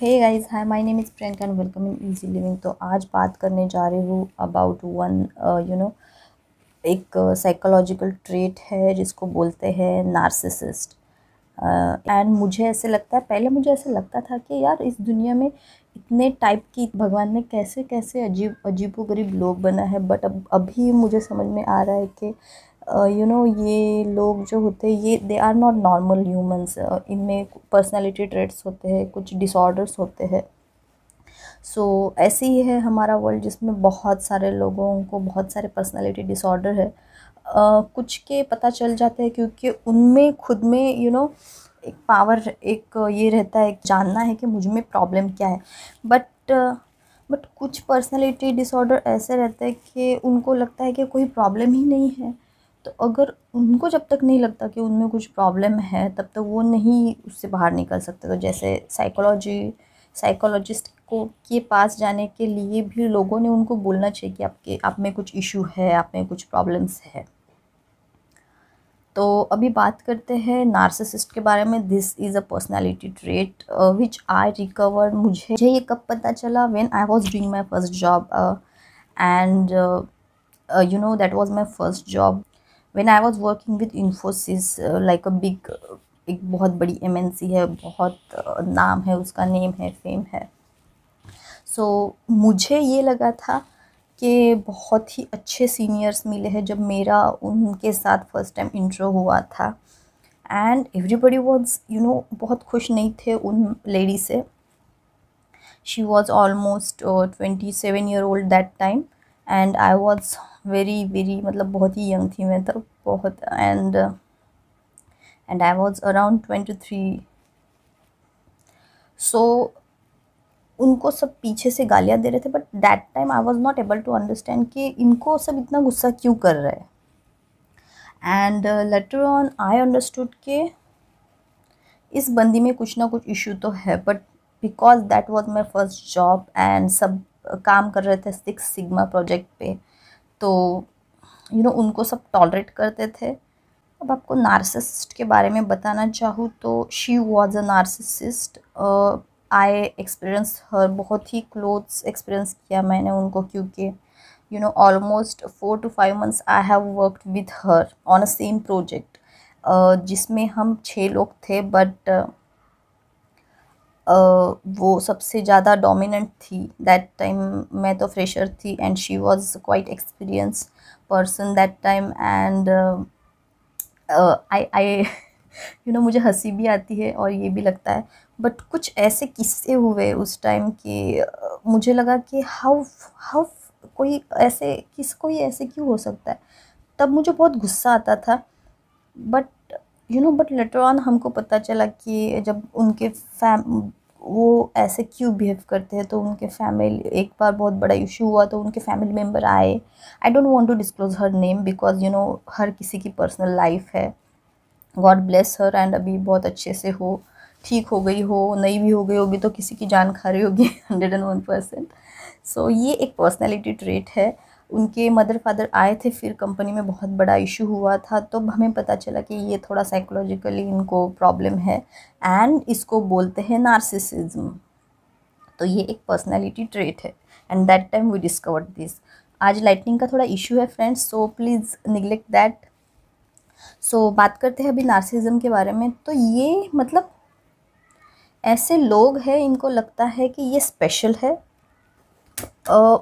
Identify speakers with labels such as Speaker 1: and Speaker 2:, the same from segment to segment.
Speaker 1: Hey guys hi my name is Priyanka and welcome in easy living तो आज बात करने जा रही हूँ अबाउट वन यू नो एक साइकोलॉजिकल uh, ट्रेट है जिसको बोलते हैं नार्सिसिस्ट एंड uh, मुझे ऐसे लगता है पहले मुझे ऐसे लगता था कि यार इस दुनिया में इतने टाइप की भगवान ने कैसे कैसे अजीब अजीबो गरीब लोग बना है बट अब अभी मुझे समझ में आ रहा है कि यू नो ये लोग जो होते हैं ये they are not normal humans इनमें पर्सनालिटी ट्रेट्स होते हैं कुछ डिसऑर्डर्स होते हैं सो so, ऐसे ही है हमारा वर्ल्ड जिसमें बहुत सारे लोगों को बहुत सारे पर्सनालिटी डिसऑर्डर है uh, कुछ के पता चल जाते हैं क्योंकि उनमें खुद में यू you नो know, एक पावर एक ये रहता है जानना है कि मुझ में प्रॉब्लम क्या है बट बट कुछ पर्सनैलिटी डिसऑर्डर ऐसे रहते हैं कि उनको लगता है कि कोई प्रॉब्लम ही नहीं है तो अगर उनको जब तक नहीं लगता कि उनमें कुछ प्रॉब्लम है तब तक वो नहीं उससे बाहर निकल सकते तो जैसे साइकोलॉजी साइकोलॉजिस्ट को के पास जाने के लिए भी लोगों ने उनको बोलना चाहिए कि आपके आप में कुछ इशू है आप में कुछ प्रॉब्लम्स है तो अभी बात करते हैं नार्सिसिस्ट के बारे में this is a personality trait which I recover मुझे मुझे ये कब पता चला when I was doing my first job and you know that was my first job when I was working with Infosys like a big एक बहुत बड़ी MNC है बहुत uh, नाम है उसका नेम है फेम है सो so, मुझे ये लगा था कि बहुत ही अच्छे सीनियर्स मिले हैं जब मेरा उनके साथ फर्स्ट टाइम इंट्रो हुआ था and everybody was you know बहुत खुश नहीं थे उन लेडी से she was almost twenty seven year old that time and I was very very मतलब बहुत ही यंग थी मैं तब बहुत and and I was around twenty three so उनको सब पीछे से गालियाँ दे रहे थे but that time I was not able to understand कि इनको सब इतना गुस्सा क्यों कर रहे है and later on I understood के इस बंदी में कुछ ना कुछ इशू तो है but because that was my first job and सब काम कर रहे थे सिक्स सिग्मा प्रोजेक्ट पे तो यू you नो know, उनको सब टॉलरेट करते थे अब आपको नार्सिसिस्ट के बारे में बताना चाहूँ तो she was a narcissist I experience her बहुत ही क्लोज एक्सपीरियंस किया मैंने उनको क्योंकि you know almost four to five months I have worked with her on a same project जिसमें हम छः लोग थे बट वो सबसे ज़्यादा डोमिनेंट थी दैट टाइम मैं तो फ्रेशर थी and she was quite experience person that time and I I you know मुझे हंसी भी आती है और ये भी लगता है बट कुछ ऐसे किस्से हुए उस टाइम कि uh, मुझे लगा कि हाउ हाउ कोई ऐसे किस कोई ऐसे क्यों हो सकता है तब मुझे बहुत गुस्सा आता था but you know but later on हमको पता चला कि जब उनके फैम वो ऐसे क्यों बिहेव करते हैं तो उनके फैमिली एक बार बहुत बड़ा इशू हुआ तो उनके फैमिली मेम्बर आए I don't want to disclose her name because you know हर किसी की पर्सनल लाइफ है गॉड ब्लेस हर एंड अभी बहुत अच्छे से हो ठीक हो गई हो नहीं भी हो गई होगी तो किसी की जान खा रही होगी hundred and one percent so ये एक पर्सनैलिटी ट्रेट है उनके मदर फादर आए थे फिर कंपनी में बहुत बड़ा इशू हुआ था तो हमें पता चला कि ये थोड़ा साइकोलॉजिकली इनको प्रॉब्लम है एंड इसको बोलते हैं नार्सिसिज्म तो ये एक पर्सनैलिटी ट्रेट है and that time we discovered this आज लाइटनिंग का थोड़ा इशू है friends so please neglect that so बात करते हैं अभी नार्सिसिज्म के बारे में तो ये मतलब ऐसे लोग हैं इनको लगता है कि ये स्पेशल है uh,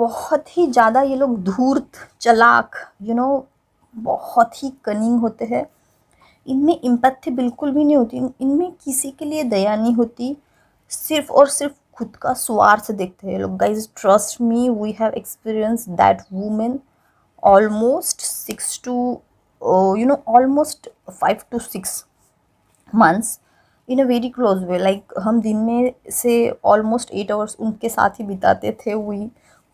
Speaker 1: बहुत ही ज़्यादा ये लोग धूर्त चलाक यू नो बहुत ही कनिंग होते हैं इनमें इम्पत्थी बिल्कुल भी नहीं होती इनमें किसी के लिए दया नहीं होती सिर्फ और सिर्फ खुद का स्वार्थ देखते हैं लोग guys trust me we have experience that women almost six to you know almost five to six months in a very close way like हम दिन में से ऑलमोस्ट एट आवर्स उनके साथ ही बिताते थे we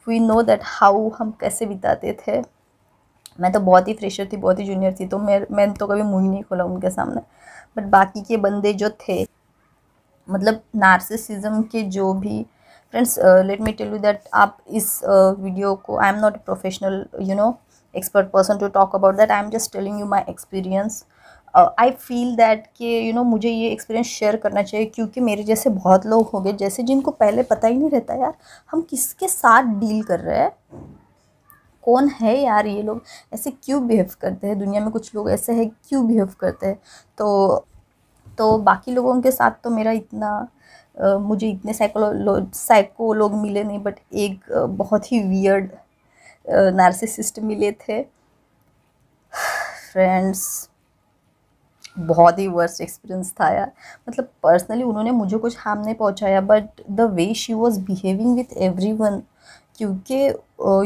Speaker 1: we know that how हम कैसे बिताते थे मैं तो बहुत ही फ्रेशर थी बहुत ही जूनियर थी तो मैं मैंने तो कभी मुँह ही नहीं खोला उनके सामने बट बाकी के बंदे जो थे मतलब नार्सिसिज्म के जो भी friends let me tell you that आप इस वीडियो uh, को I am not a professional you know expert person to talk about that I am just telling you my experience I feel that कि you know मुझे ये experience share करना चाहिए क्योंकि मेरे जैसे बहुत लोग होंगे जैसे जिनको पहले पता ही नहीं रहता यार हम किसके साथ डील कर रहे हैं कौन है यार ये लोग ऐसे क्यों बिहेव करते हैं दुनिया में कुछ लोग ऐसे हैं क्यों बिहेव करते हैं तो तो बाकी लोगों के साथ तो मेरा इतना Uh, मुझे इतने साइकोलो साइको लोग मिले नहीं बट एक uh, बहुत ही वियर्ड नार्सिसिस्ट uh, मिले थे फ्रेंड्स बहुत ही वर्स्ट एक्सपीरियंस था यार मतलब पर्सनली उन्होंने मुझे कुछ हार्म नहीं पहुंचाया but the way she was behaving with everyone क्योंकि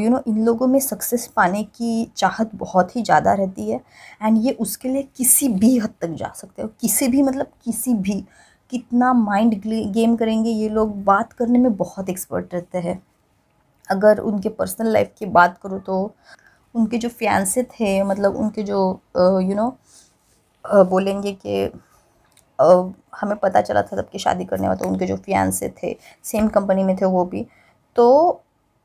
Speaker 1: यू नो इन लोगों में सक्सेस पाने की चाहत बहुत ही ज़्यादा रहती है एंड ये उसके लिए किसी भी हद तक जा सकते हो किसी भी मतलब किसी भी कितना माइंड गेम करेंगे ये लोग बात करने में बहुत एक्सपर्ट रहते हैं अगर उनके पर्सनल लाइफ की बात करूँ तो उनके जो फ्यांसे थे मतलब उनके जो यू नो you know, बोलेंगे कि हमें पता चला था तब कि शादी करने वाला तो उनके जो फैंसे थे सेम कंपनी में थे वो भी तो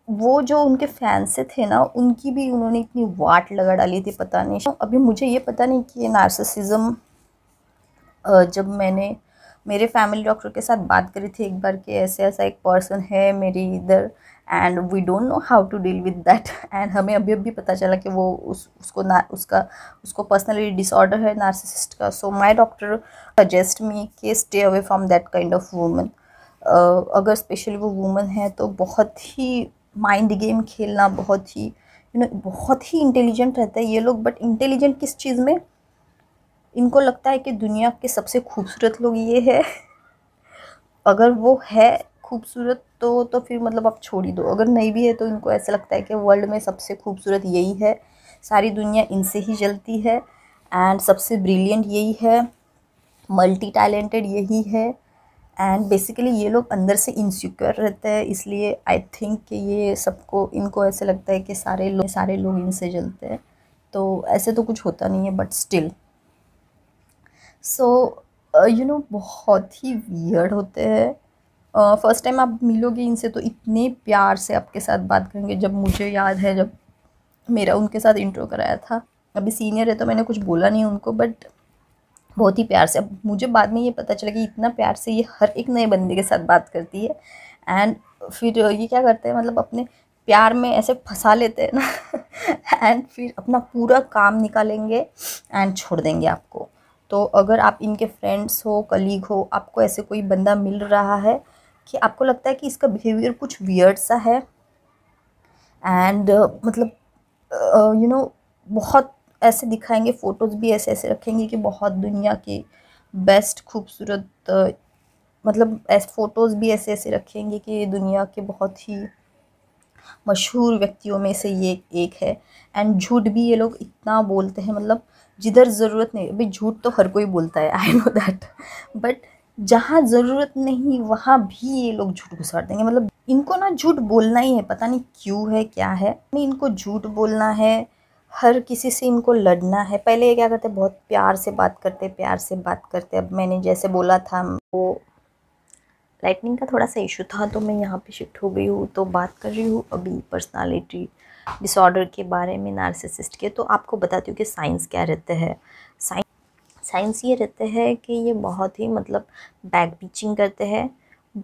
Speaker 1: वो जो उनके फैंस थे ना उनकी भी उन्होंने इतनी वाट लगा डाली थी पता नहीं अभी मुझे ये पता नहीं कि नार्सिसिज्म जब मैंने मेरे फैमिली डॉक्टर के साथ बात करी थी एक बार कि ऐसे ऐसा एक पर्सन है मेरी इधर and we don't know how to deal with that and हमें अभी अभी पता चला कि वो उस उसको ना उसका उसको पर्सनली डिसऑर्डर है नार्सिसिस्ट का so my doctor suggest me के stay away from that kind of woman अगर स्पेशली वो वूमन है तो बहुत ही माइंड गेम खेलना बहुत ही यू you नो know, बहुत ही इंटेलिजेंट रहता है ये लोग बट इंटेलिजेंट किस चीज़ में इनको लगता है कि दुनिया के सबसे खूबसूरत लोग ये है अगर वो है खूबसूरत तो तो फिर मतलब आप छोड़ ही दो अगर नहीं भी है तो इनको ऐसा लगता है कि वर्ल्ड में सबसे खूबसूरत यही है सारी दुनिया इनसे ही जलती है एंड सबसे ब्रिलियंट यही है मल्टी टैलेंटेड यही है एंड बेसिकली ये लोग अंदर से इनसिक्योर रहते हैं इसलिए आई थिंक कि ये सबको इनको ऐसे लगता है कि सारे लोग सारे लोग इनसे जलते हैं तो ऐसे तो कुछ होता नहीं है but still so you know बहुत ही वियर्ड होते हैं फर्स्ट uh, टाइम आप मिलोगे इनसे तो इतने प्यार से आपके साथ बात करेंगे जब मुझे याद है जब मेरा उनके साथ इंट्रो कराया था अभी सीनियर है तो मैंने कुछ बोला नहीं उनको बट बहुत ही प्यार से अब मुझे बाद में ये पता चला कि इतना प्यार से ये हर एक नए बंदे के साथ बात करती है एंड फिर ये क्या करते हैं मतलब अपने प्यार में ऐसे फंसा लेते हैं ना एंड फिर अपना पूरा काम निकालेंगे एंड छोड़ देंगे आपको तो अगर आप इनके फ्रेंड्स हो कलीग हो आपको ऐसे कोई बंदा मिल रहा है कि आपको लगता है कि इसका बिहेवियर कुछ वियर्ड सा है एंड uh, मतलब you uh, know you know, बहुत ऐसे दिखाएंगे फ़ोटोज़ भी ऐसे ऐसे रखेंगे कि बहुत दुनिया के बेस्ट खूबसूरत uh, मतलब ऐसे फ़ोटोज़ भी ऐसे ऐसे रखेंगे कि दुनिया के बहुत ही मशहूर व्यक्तियों में से ये एक है एंड झूठ भी ये लोग इतना बोलते हैं मतलब जिधर ज़रूरत नहीं अभी झूठ तो हर कोई बोलता है आई नो दैट बट जहाँ ज़रूरत नहीं वहाँ भी ये लोग झूठ घुसाड़ देंगे मतलब इनको ना झूठ बोलना ही है पता नहीं क्यों है क्या है इनको झूठ बोलना है हर किसी से इनको लड़ना है पहले ये क्या करते बहुत प्यार से बात करते प्यार से बात करते अब मैंने जैसे बोला था वो लाइटनिंग का थोड़ा सा इशू था तो मैं यहाँ पे शिफ्ट हो गई हूँ तो बात कर रही हूँ अभी पर्सनालिटी डिसऑर्डर के बारे में नार्सिसिस्ट के तो आपको बताती हूँ कि साइंस क्या रहते हैं साइंस साइंस ये रहते हैं कि ये बहुत ही मतलब बैक बीचिंग करते हैं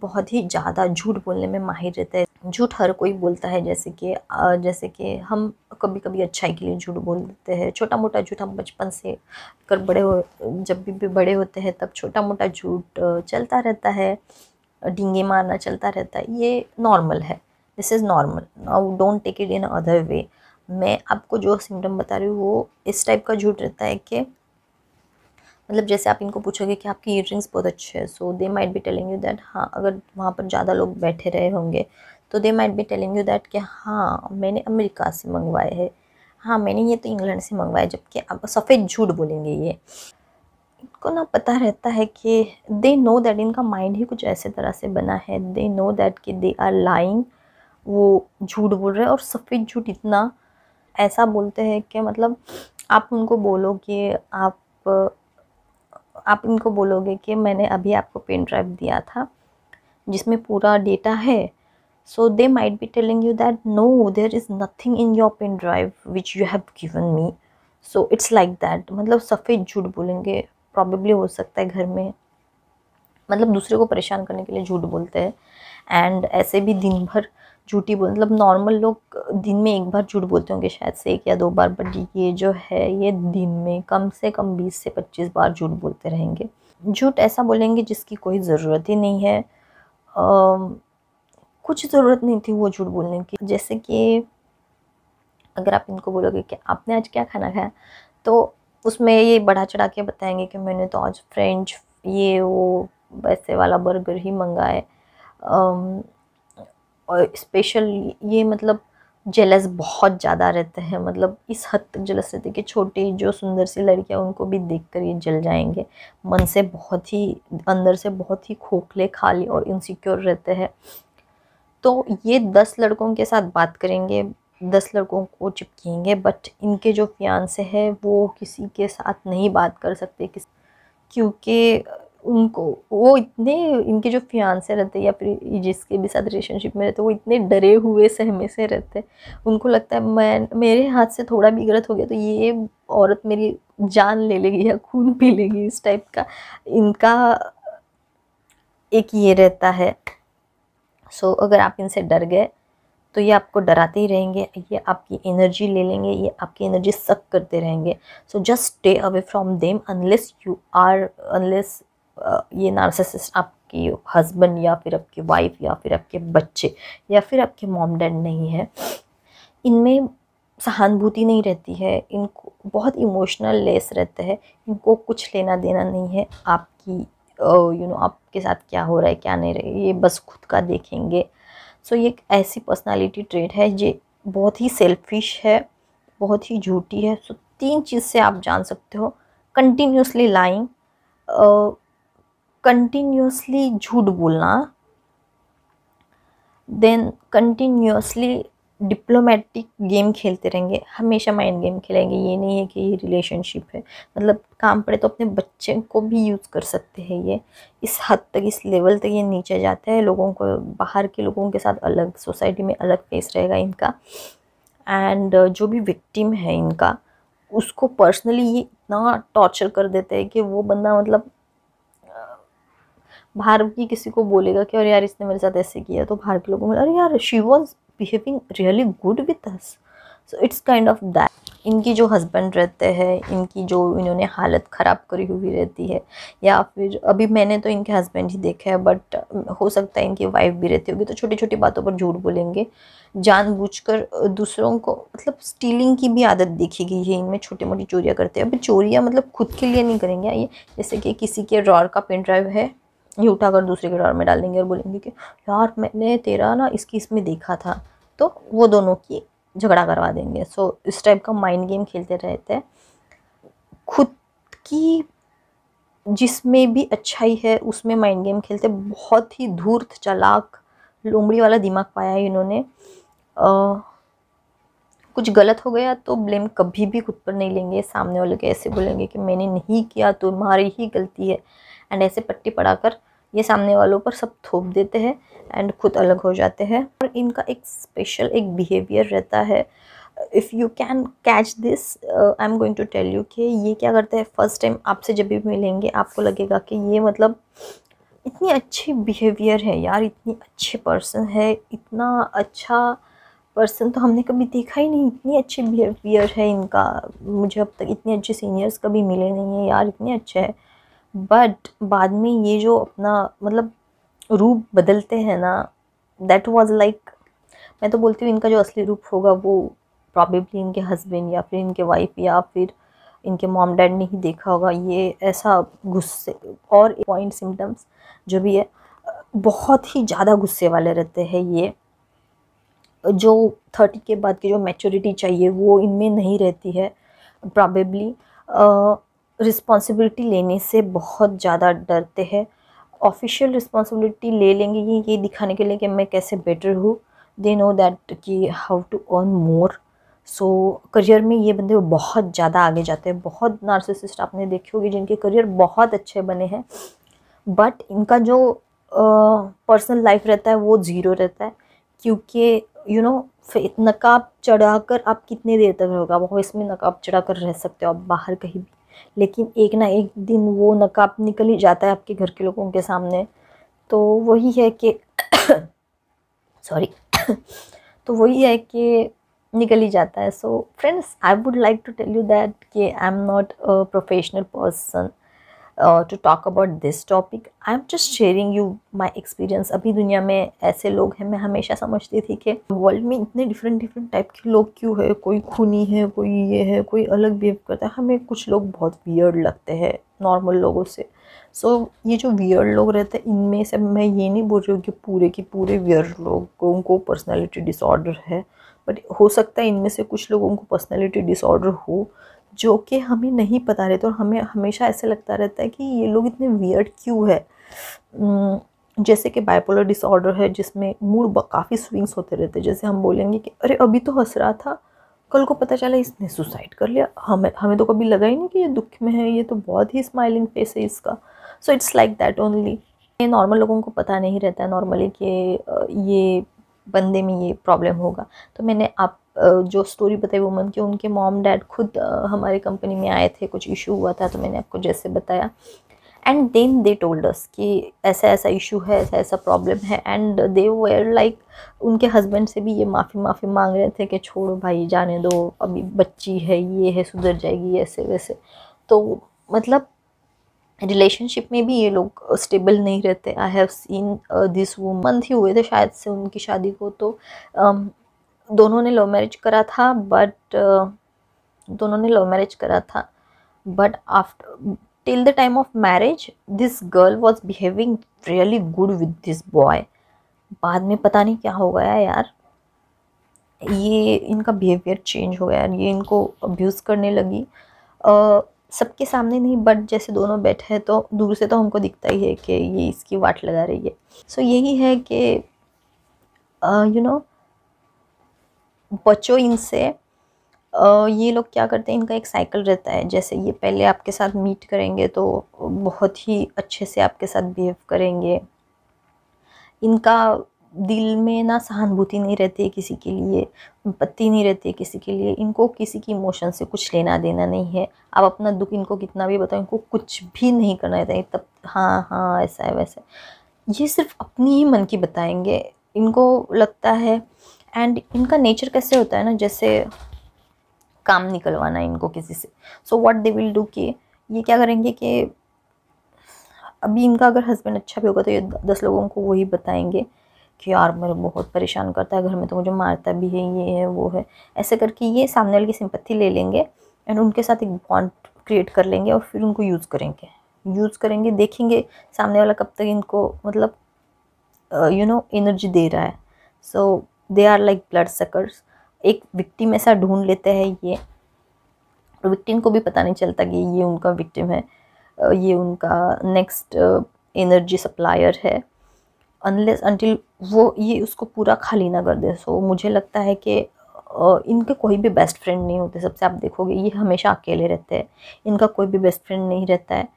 Speaker 1: बहुत ही ज़्यादा झूठ बोलने में माहिर रहते हैं झूठ हर कोई बोलता है जैसे कि जैसे कि हम कभी कभी अच्छाई के लिए झूठ बोल देते हैं छोटा मोटा झूठ हम बचपन से कर बड़े हो जब भी बड़े होते हैं तब छोटा मोटा झूठ चलता रहता है डिंगे मारना चलता रहता है ये नॉर्मल है this is normal now don't take it in other way मैं आपको जो सिम्टम बता रही हूँ वो इस टाइप का झूठ रहता है कि मतलब जैसे आप इनको पूछोगे कि आपकी ईयरिंग्स रिंग्स बहुत अच्छे हैं so they might be telling you that हाँ अगर वहाँ पर ज़्यादा लोग बैठे रहे होंगे तो they might be telling you that कि हाँ मैंने अमेरिका से मंगवाए हैं हाँ मैंने ये तो इंग्लैंड से मंगवाया जबकि आप सफ़ेद झूठ बोलेंगे ये इनको ना पता रहता है कि दे नो दैट इनका माइंड ही कुछ ऐसे तरह से बना है दे नो दैट कि दे आर लाइंग वो झूठ बोल रहे हैं और सफ़ेद झूठ इतना ऐसा बोलते हैं कि मतलब आप उनको बोलो कि आप आप इनको बोलोगे कि मैंने अभी आपको पेन ड्राइव दिया था जिसमें पूरा डेटा है so they might be telling you that no there is nothing in your pen drive which you have given me so it's like that मतलब सफ़ेद झूठ बोलेंगे प्रॉबेबली हो सकता है घर में मतलब दूसरे को परेशान करने के लिए झूठ बोलते हैं एंड ऐसे भी दिन भर झूठी बोल मतलब नॉर्मल लोग दिन में एक बार झूठ बोलते होंगे शायद से एक या दो बार बट ये जो है ये दिन में कम से कम बीस से पच्चीस बार झूठ बोलते रहेंगे झूठ ऐसा बोलेंगे जिसकी कोई ज़रूरत ही नहीं है आ, कुछ ज़रूरत नहीं थी वो झूठ बोलने की जैसे कि अगर आप इनको बोलोगे कि आपने आज क्या खाना खाया तो उसमें ये बढ़ा चढ़ा के बताएंगे कि मैंने तो आज फ्रेंच ये वो वैसे वाला बर्गर ही मंगाए और स्पेशल ये मतलब जेलस बहुत ज़्यादा रहते हैं मतलब इस हद तक जेलस रहते हैं कि छोटी जो सुंदर सी लड़कियाँ उनको भी देख कर ये जल जाएंगे मन से बहुत ही अंदर से बहुत ही खोखले खाली और इनसिक्योर रहते हैं तो ये दस लड़कों के साथ बात करेंगे दस लड़कों को चिपकेंगे बट इनके जो फ्यांसे हैं वो किसी के साथ नहीं बात कर सकते किस क्योंकि उनको वो इतने इनके जो फियांसे रहते या फिर जिसके भी साथ रिलेशनशिप में रहते वो इतने डरे हुए सहमे से रहते उनको लगता है मैं मेरे हाथ से थोड़ा भी गलत हो गया तो ये औरत मेरी जान ले लेगी या खून पी लेगी इस टाइप का इनका एक ये रहता है सो so, अगर आप इनसे डर गए तो ये आपको डराते ही रहेंगे ये आपकी एनर्जी ले लेंगे ये आपकी एनर्जी सक करते रहेंगे so just stay away from them unless you are unless ये नार्सिसिस्ट आपकी हस्बैंड या फिर आपकी वाइफ या फिर आपके बच्चे या फिर आपके मॉम डैड नहीं है इनमें सहानुभूति नहीं रहती है इनको बहुत इमोशनल लेस रहते हैं इनको कुछ लेना देना नहीं है आपकी यू नो आपके साथ क्या हो रहा है क्या नहीं रहे ये बस खुद का देखेंगे सो ये एक ऐसी पर्सनालिटी ट्रेट है ये बहुत ही सेल्फिश है बहुत ही झूठी है सो तीन चीज़ से आप जान सकते हो कंटिन्यूसली लाइंग कंटिन्यूसली झूठ बोलना देन कंटिन्यूसली डिप्लोमेटिक गेम खेलते रहेंगे हमेशा माइंड गेम खेलेंगे ये नहीं है कि ये रिलेशनशिप है मतलब काम पड़े तो अपने बच्चे को भी यूज़ कर सकते हैं ये इस हद तक इस लेवल तक ये नीचे जाता है लोगों को बाहर के लोगों के साथ अलग सोसाइटी में अलग फेस रहेगा इनका एंड जो भी विक्टिम है इनका उसको पर्सनली ये इतना टॉर्चर कर देते हैं कि वो बंदा मतलब बाहर की किसी को बोलेगा कि अरे यार इसने मेरे साथ ऐसे किया तो बाहर के लोगों को अरे यार she was behaving really good with us so it's kind of that इनकी जो हस्बैंड रहते हैं इनकी जो इन्होंने हालत ख़राब करी हुई रहती है या फिर अभी मैंने तो इनके हस्बैंड ही देखा है बट हो सकता है इनकी वाइफ भी रहती होगी तो छोटी छोटी बातों पर झूठ बोलेंगे जानबूझकर दूसरों को मतलब स्टीलिंग की भी आदत देखी गई है इनमें छोटी मोटी चोरियाँ करते हैं अभी चोरियाँ मतलब खुद के लिए नहीं करेंगे ये जैसे कि किसी के रॉर का पेन ड्राइव है ये उठाकर दूसरे के ड्रॉर में डाल देंगे और बोलेंगे कि यार मैंने तेरा ना इसकी इसमें देखा था तो वो दोनों की झगड़ा करवा देंगे सो so, इस टाइप का माइंड गेम खेलते रहते हैं खुद की जिसमें भी अच्छाई है उसमें माइंड गेम खेलते बहुत ही धूर्त चलाक लोमड़ी वाला दिमाग पाया है इन्होंने कुछ गलत हो गया तो ब्लेम कभी भी खुद पर नहीं लेंगे सामने वाले के ऐसे बोलेंगे कि मैंने नहीं किया तो तुम्हारी ही गलती है एंड ऐसे पट्टी पड़ाकर ये सामने वालों पर सब थोप देते हैं एंड खुद अलग हो जाते हैं और इनका एक स्पेशल एक बिहेवियर रहता है if you can catch this I am going to tell you कि ये क्या करते हैं फर्स्ट टाइम आपसे जब भी मिलेंगे आपको लगेगा कि ये मतलब इतनी अच्छी बिहेवियर है यार इतनी अच्छी पर्सन है इतना अच्छा पर्सन तो हमने कभी देखा ही नहीं इतनी अच्छी बिहेवियर है इनका मुझे अब तक इतने अच्छे सीनियर्स कभी मिले नहीं है यार इतने अच्छे हैं बट बाद में ये जो अपना मतलब रूप बदलते हैं ना दैट वॉज लाइक मैं तो बोलती हूँ इनका जो असली रूप होगा वो प्रॉबेबली इनके हस्बैंड या फिर इनके वाइफ या फिर इनके मॉम डैड ने ही देखा होगा ये ऐसा गुस्से और पॉइंट सिम्टम्स जो भी है बहुत ही ज़्यादा गुस्से वाले रहते हैं ये जो थर्टी के बाद की जो मेचोरिटी चाहिए वो इनमें नहीं रहती है प्रॉबेबली रिस्पॉन्सिबिलिटी लेने से बहुत ज़्यादा डरते हैं ऑफिशियल रिस्पॉन्सिबिलिटी ले लेंगे ये ये दिखाने के लिए कि मैं कैसे बेटर हूँ दे नो दैट कि how to earn more so career में ये बंदे बहुत ज़्यादा आगे जाते हैं बहुत नार्सिसिस्ट आपने देखे होगी जिनके करियर बहुत अच्छे बने हैं बट इनका जो पर्सनल लाइफ रहता है वो ज़ीरो रहता है क्योंकि यू नो नकाब चढ़ा कर आप कितने देर तक रहोगे आप ऑफिस में नकाब चढ़ा कर रह सकते हो आप बाहर कहीं भी लेकिन एक ना एक दिन वो नकाब निकल ही जाता है आपके घर के लोगों के सामने तो वही है कि सॉरी तो वही है कि निकल ही जाता है so friends I would like to tell you that कि I am not a professional person uh, to talk about this topic. am just sharing you my experience. अभी दुनिया में ऐसे लोग हैं मैं हमेशा समझती थी कि वर्ल्ड में इतने डिफरेंट डिफरेंट टाइप के लोग क्यों है कोई खूनी है कोई ये है कोई अलग बिहेव करता है हमें कुछ लोग बहुत वियर्ड लगते हैं नॉर्मल लोगों से सो so, ये जो वियर्ड लोग रहते हैं इनमें से मैं ये नहीं बोल रही हूँ कि पूरे के पूरे वियर्ड लोगों को पर्सनैलिटी डिसऑर्डर है बट हो सकता है इनमें से कुछ लोगों को पर्सनैलिटी डिसऑर्डर हो जो कि हमें नहीं पता रहता और हमें हमेशा ऐसे लगता रहता है कि ये लोग इतने वियर्ड क्यों है जैसे कि बाइपोलर डिसऑर्डर है जिसमें मूड काफ़ी स्विंग्स होते रहते हैं जैसे हम बोलेंगे कि अरे अभी तो हंस रहा था कल को पता चला इसने सुसाइड कर लिया हमें हमें तो कभी लगा ही नहीं कि ये दुख में है ये तो बहुत ही स्माइलिंग फेस है इसका so it's like that only ये नॉर्मल लोगों को पता नहीं रहता है नॉर्मली कि ये बंदे में ये प्रॉब्लम होगा तो मैंने आप जो स्टोरी बताई वुमन की उनके मॉम डैड खुद हमारे कंपनी में आए थे कुछ इशू हुआ था तो मैंने आपको जैसे बताया and then they told us कि ऐसा ऐसा इशू है ऐसा ऐसा प्रॉब्लम है एंड दे वेयर लाइक उनके हस्बैंड से भी ये माफ़ी माफ़ी मांग रहे थे कि छोड़ो भाई जाने दो अभी बच्ची है ये है सुधर जाएगी ऐसे वैसे तो मतलब रिलेशनशिप में भी ये लोग स्टेबल नहीं रहते I have seen this woman ही हुए थे शायद से उनकी शादी को तो um, दोनों ने लव मैरिज करा था बट दोनों ने लव मैरिज करा था but after till the time of marriage this girl was behaving really good with this boy बाद में पता नहीं क्या हो गया यार ये इनका बिहेवियर चेंज हो गया ये इनको अब्यूज़ करने लगी सबके सामने नहीं बट जैसे दोनों बैठे हैं तो दूर से तो हमको दिखता ही है कि ये इसकी वाट लगा रही है सो so, यही है कि यू नो बचो इनसे ये लोग क्या करते हैं इनका एक साइकिल रहता है जैसे ये पहले आपके साथ मीट करेंगे तो बहुत ही अच्छे से आपके साथ बिहेव करेंगे इनका दिल में ना सहानुभूति नहीं रहती है किसी के लिए पत्ती नहीं रहती है किसी के लिए इनको किसी की इमोशन से कुछ लेना देना नहीं है आप अपना दुख इनको कितना भी बताओ इनको कुछ भी नहीं करना रहता है तब हाँ हाँ ऐसा है वैसा है ये सिर्फ अपनी ही मन की बताएंगे इनको लगता है एंड इनका नेचर कैसे होता है ना जैसे काम निकलवाना है इनको किसी से so what they will do कि ये क्या करेंगे कि अभी इनका अगर हस्बैंड अच्छा भी होगा तो ये दस लोगों को वही बताएंगे कि यार मेरे बहुत परेशान करता है घर में तो मुझे मारता भी है ये है वो है ऐसे करके ये सामने वाले की सिंपत्ति ले लेंगे एंड उनके साथ एक बॉन्ड क्रिएट कर लेंगे और फिर उनको यूज़ करेंगे यूज़ करेंगे देखेंगे सामने वाला कब तक इनको मतलब यू नो एनर्जी दे रहा है so so, they are like blood suckers एक विक्टिम ऐसा ढूंढ लेते हैं ये विक्टिम को भी पता नहीं चलता कि ये उनका विक्टिम है ये उनका नेक्स्ट एनर्जी सप्लायर है अनलेस अनटिल वो ये उसको पूरा खाली ना कर दे सो so, मुझे लगता है कि इनके कोई भी बेस्ट फ्रेंड नहीं होते सबसे आप देखोगे ये हमेशा अकेले रहते हैं इनका कोई भी बेस्ट फ्रेंड नहीं रहता है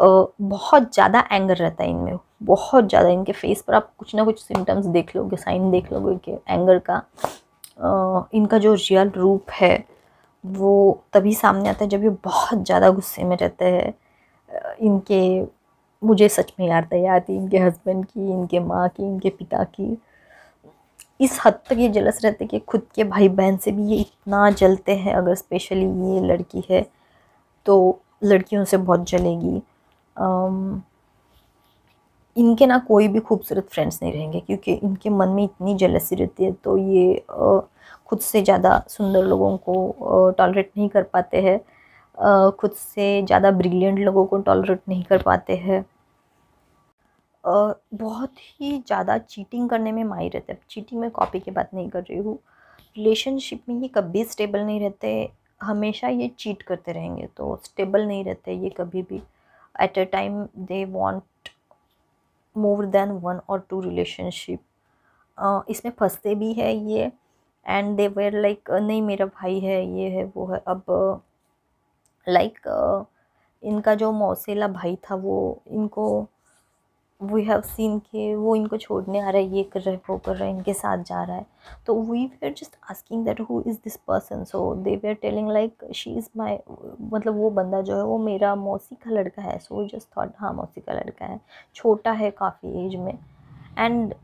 Speaker 1: बहुत ज़्यादा एंगर रहता है इनमें बहुत ज़्यादा इनके फेस पर आप कुछ ना कुछ सिम्टम्स देख लोगे साइन देख लोगे कि एंगर का इनका जो रियल रूप है वो तभी सामने आता है जब ये बहुत ज़्यादा गुस्से में रहते हैं इनके मुझे सच में यार है थी इनके हस्बैंड की इनके माँ की इनके पिता की इस हद तक ये जलस रहते कि खुद के भाई बहन से भी ये इतना जलते हैं अगर स्पेशली ये लड़की है तो लड़कियों से बहुत जलेगी इनके ना कोई भी खूबसूरत फ्रेंड्स नहीं रहेंगे क्योंकि इनके मन में इतनी जलसी रहती है तो ये खुद से ज़्यादा सुंदर लोगों को टॉलरेट नहीं कर पाते हैं खुद से ज़्यादा ब्रिलियंट लोगों को टॉलरेट नहीं कर पाते हैं बहुत ही ज़्यादा चीटिंग करने में माहिर रहते हैं चीटिंग में कॉपी की बात नहीं कर रही हूँ रिलेशनशिप में ये कभी स्टेबल नहीं रहते हमेशा ये चीट करते रहेंगे तो स्टेबल नहीं रहते ये कभी भी at a time they want more than one or two relationship uh, इसमें फंसते भी है ये एंड दे वेर लाइक नहीं मेरा भाई है ये है वो है अब लाइक like, uh, इनका जो मौसेला भाई था वो इनको वी हैव सीन के वो इनको छोड़ने आ रहा है ये कर रहा है वो कर रहा है इनके साथ जा रहा है तो we are just asking that who is this person so they were telling like she is my मतलब वो बंदा जो है वो मेरा मौसी का लड़का है सो जस्ट थाट हाँ मौसी का लड़का है छोटा है काफ़ी एज में एंड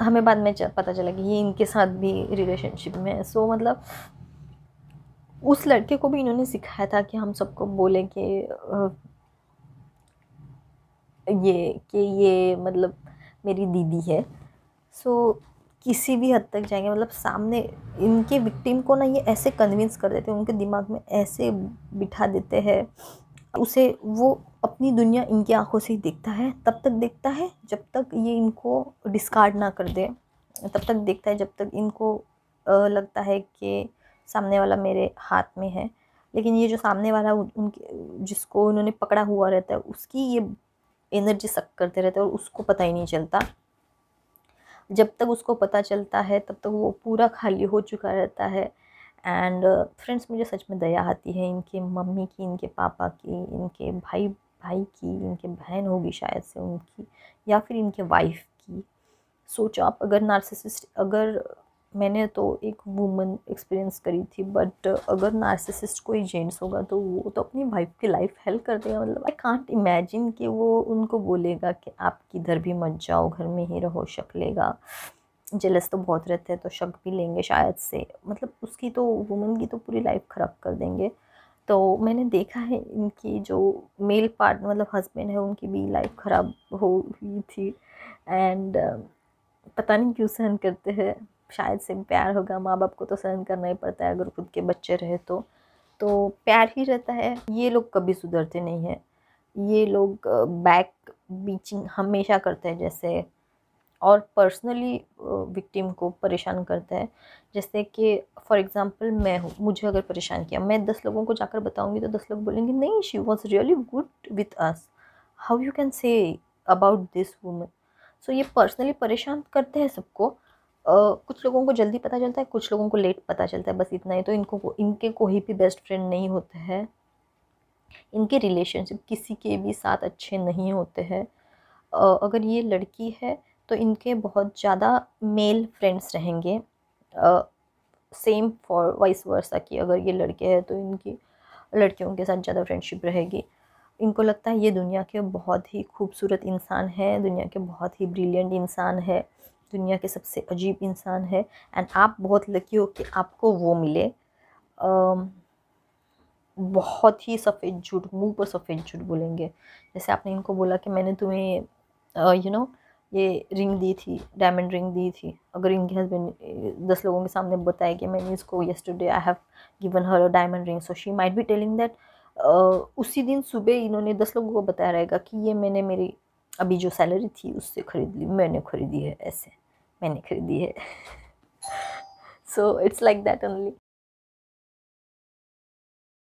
Speaker 1: हमें बाद में पता चला कि ये इनके साथ भी रिलेशनशिप में है सो so, मतलब उस लड़के को भी इन्होंने सिखाया था कि हम सबको बोले कि ये कि ये मतलब मेरी दीदी है सो किसी भी हद तक जाएंगे मतलब सामने इनके विक्टिम को ना ये ऐसे कन्विंस कर देते हैं उनके दिमाग में ऐसे बिठा देते हैं उसे वो अपनी दुनिया इनकी आंखों से ही देखता है तब तक देखता है जब तक ये इनको डिस्कार्ड ना कर दे तब तक देखता है जब तक इनको लगता है कि सामने वाला मेरे हाथ में है लेकिन ये जो सामने वाला उनके जिसको उन्होंने पकड़ा हुआ रहता है उसकी ये एनर्जी सक करते रहते हैं और उसको पता ही नहीं चलता जब तक उसको पता चलता है तब तक वो पूरा खाली हो चुका रहता है एंड फ्रेंड्स uh, मुझे सच में दया आती है इनके मम्मी की इनके पापा की इनके भाई भाई की इनके बहन होगी शायद से उनकी या फिर इनके वाइफ की सोचो आप अगर नार्सिसिस्ट अगर मैंने तो एक वुमन एक्सपीरियंस करी थी बट अगर नार्सिसिस्ट कोई जेंट्स होगा तो वो तो अपनी वाइफ की लाइफ हेल्प कर देगा मतलब आई कांट इमेजिन कि वो उनको बोलेगा कि आप किधर भी मत जाओ घर में ही रहो शक लेगा जेलस तो बहुत रहते हैं तो शक भी लेंगे शायद से मतलब उसकी तो वुमन की तो पूरी लाइफ ख़राब कर देंगे तो मैंने देखा है इनकी जो मेल पार्ट मतलब हस्बैंड है उनकी भी लाइफ ख़राब हो हुई थी एंड पता नहीं क्यों सहन करते हैं शायद से प्यार होगा माँ बाप को तो सहन करना ही पड़ता है अगर खुद के बच्चे रहे तो तो प्यार ही रहता है ये लोग कभी सुधरते नहीं हैं ये लोग बैक बीचिंग हमेशा करते हैं जैसे और पर्सनली विक्टिम को परेशान करता है जैसे कि फॉर एग्जांपल मैं हूँ मुझे अगर परेशान किया मैं दस लोगों को जाकर बताऊंगी तो दस लोग बोलेंगे नहीं she was really good with us how you can say about this women so ये पर्सनली परेशान करते हैं सबको कुछ लोगों को जल्दी पता चलता है कुछ लोगों को लेट पता चलता है बस इतना ही तो इनको इनके कोई भी बेस्ट फ्रेंड नहीं होते हैं इनके रिलेशनशिप किसी के भी साथ अच्छे नहीं होते हैं अगर ये लड़की है तो इनके बहुत ज़्यादा मेल फ्रेंड्स रहेंगे सेम फॉर वाइस वर्सा की अगर ये लड़के हैं तो इनकी लड़कियों के साथ ज़्यादा फ्रेंडशिप रहेगी इनको लगता है ये दुनिया के बहुत ही खूबसूरत इंसान है दुनिया के बहुत ही ब्रिलियंट इंसान है दुनिया के सबसे अजीब इंसान है एंड आप बहुत लकी हो कि आपको वो मिले बहुत ही सफ़ेद झूठ मुंह पर सफ़ेद झूठ बोलेंगे जैसे आपने इनको बोला कि मैंने तुम्हें यू नो ये रिंग दी थी डायमंड रिंग दी थी अगर इनके हस्बैंड दस लोगों के सामने बताया कि मैंने इसको yesterday I have given her a diamond ring so she might be telling that उसी दिन सुबह इन्होंने दस लोगों को बताया रहेगा कि ये मैंने मेरी अभी जो सैलरी थी उससे खरीद ली मैंने खरीदी है ऐसे मैंने खरीदी है so it's like that only